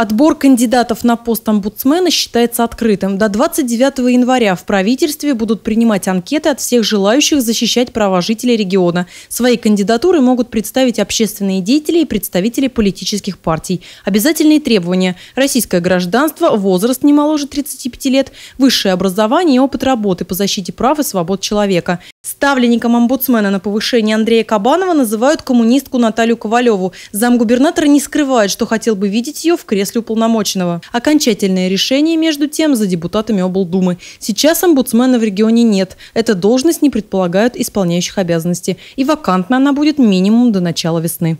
Отбор кандидатов на пост омбудсмена считается открытым. До 29 января в правительстве будут принимать анкеты от всех желающих защищать права жителей региона. Свои кандидатуры могут представить общественные деятели и представители политических партий. Обязательные требования – российское гражданство, возраст не моложе 35 лет, высшее образование и опыт работы по защите прав и свобод человека. Ставленником омбудсмена на повышение Андрея Кабанова называют коммунистку Наталью Ковалеву. Замгубернатор не скрывает, что хотел бы видеть ее в кресле кресле уполномоченного. Окончательное решение, между тем, за депутатами облдумы. Сейчас омбудсмена в регионе нет. Эта должность не предполагает исполняющих обязанности. И вакантна она будет минимум до начала весны.